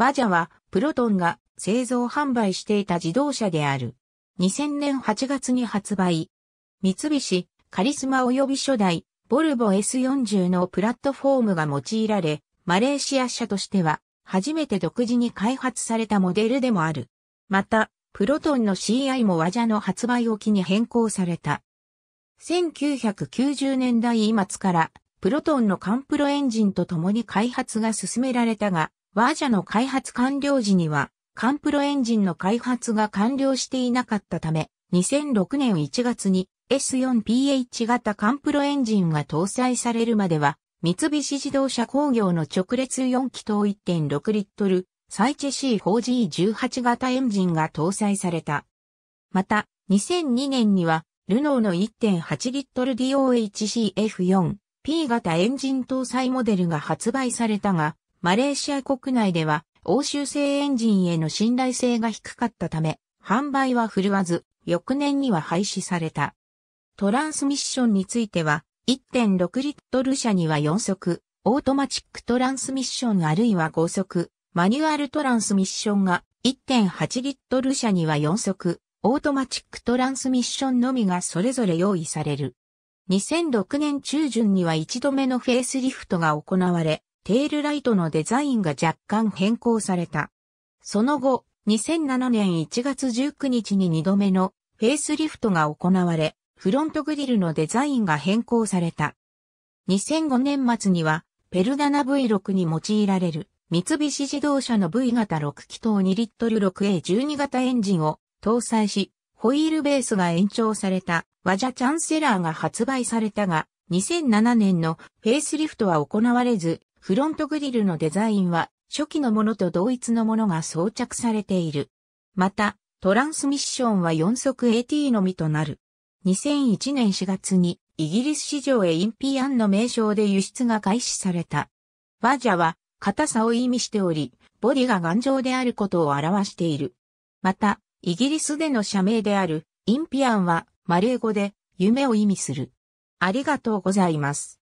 ワジャは、プロトンが製造販売していた自動車である。2000年8月に発売。三菱、カリスマ及び初代、ボルボ S40 のプラットフォームが用いられ、マレーシア社としては、初めて独自に開発されたモデルでもある。また、プロトンの CI もワジャの発売を機に変更された。1990年代末から、プロトンのカンプロエンジンと共に開発が進められたが、ワージャの開発完了時には、カンプロエンジンの開発が完了していなかったため、2006年1月に S4PH 型カンプロエンジンが搭載されるまでは、三菱自動車工業の直列4気筒1.6リットル、サイチェ C4G18 型エンジンが搭載された。また、2002年には、ルノーの1.8リットル DOHCF4P 型エンジン搭載モデルが発売されたが、マレーシア国内では欧州製エンジンへの信頼性が低かったため、販売は振るわず、翌年には廃止された。トランスミッションについては、1.6リットル車には4速、オートマチックトランスミッションあるいは5速、マニュアルトランスミッションが1.8リットル車には4速、オートマチックトランスミッションのみがそれぞれ用意される。2006年中旬には1度目のフェイスリフトが行われ、テールライトのデザインが若干変更された。その後、2007年1月19日に2度目のフェイスリフトが行われ、フロントグリルのデザインが変更された。2005年末には、ペルダナ V6 に用いられる、三菱自動車の V 型6気筒2リットル 6A12 型エンジンを搭載し、ホイールベースが延長されたワジャチャンセラーが発売されたが、2007年のフェイスリフトは行われず、フロントグリルのデザインは初期のものと同一のものが装着されている。また、トランスミッションは4速 AT のみとなる。2001年4月にイギリス市場へインピアンの名称で輸出が開始された。バジャは硬さを意味しており、ボディが頑丈であることを表している。また、イギリスでの社名であるインピアンはマレー語で夢を意味する。ありがとうございます。